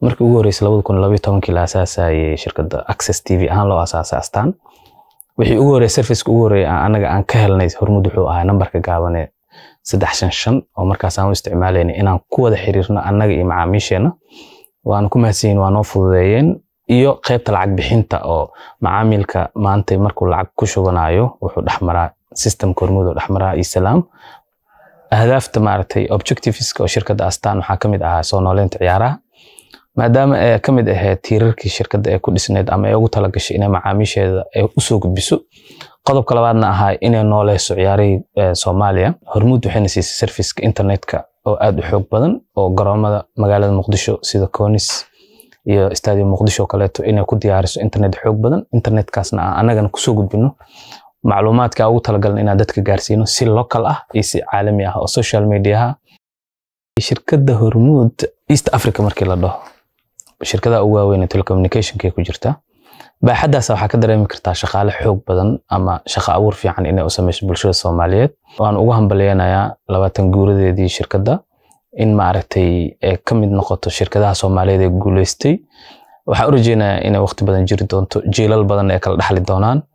markii ugu horreysay labada kun labaiyo tobankii la asaasayay shirkadda access t v ahaan loo aasaasay astaan wixii ugu horreeya serviceka ugu horreeya annaga aan ka helnay hormud wuxuu ahaa nambarka gaabane saddex shan shan oo markaasaan u isticmaalayna inaan ku wada xiriirno annaga iyo macaamiisheenna waana ku mahadsanyihin waa noo fududeeyeen iyo qaybta lacag bixinta oo macaamilka maanta markuu lacag ku shubanayo wuxuu dhexmaraa systemka hormud oo dhexmaraa iyo ahdaafta maaragtay objectiveska oo shirkadda astaan waxaa ka mid ahaa soo nooleynta ciyaaraha maadaama ay kamid ahayd tiirarkii shirkada ee ku dhisneyd ama ay ugu talagashay inay macaamiisheeda ay u soo gudbiso qodobka labaadna ahaa inay nooleyso ciyaarihii eh, soomaaliya hormuud waxayna siisay sarfiska internetka oo aad u xoog badan oo garoomada magaalada muqdisho sida koonis iyo stadium muqdisho kaleeto inay ku diyaariso internet xoog badan internetkaasna ah annagana kusoo gudbino macluumaadka ugu talagalna inaan dadka gaarsiino si local ah iyo si caalami ah oo social mediaha shirkadda hormuud east africa markii la dhaho shirkadaha ugu waaweyn ee telecommunicationka ku jirta baaxaddaas waxaa ka dareemi kartaa shaqaale xoog badan ama shaqo abuur fiican inay u sameyso bulshada soomaaliyeed waan ugu hambalyeynayaa labaatan guuradeedii shirkadda in maaragtay ka mid noqoto shirkadaha soomaaliyeed ee guuleystay waxaa u rajeynayaa inay waqti badan jiri doonto jiilal badan ay kala dhaxli doonaan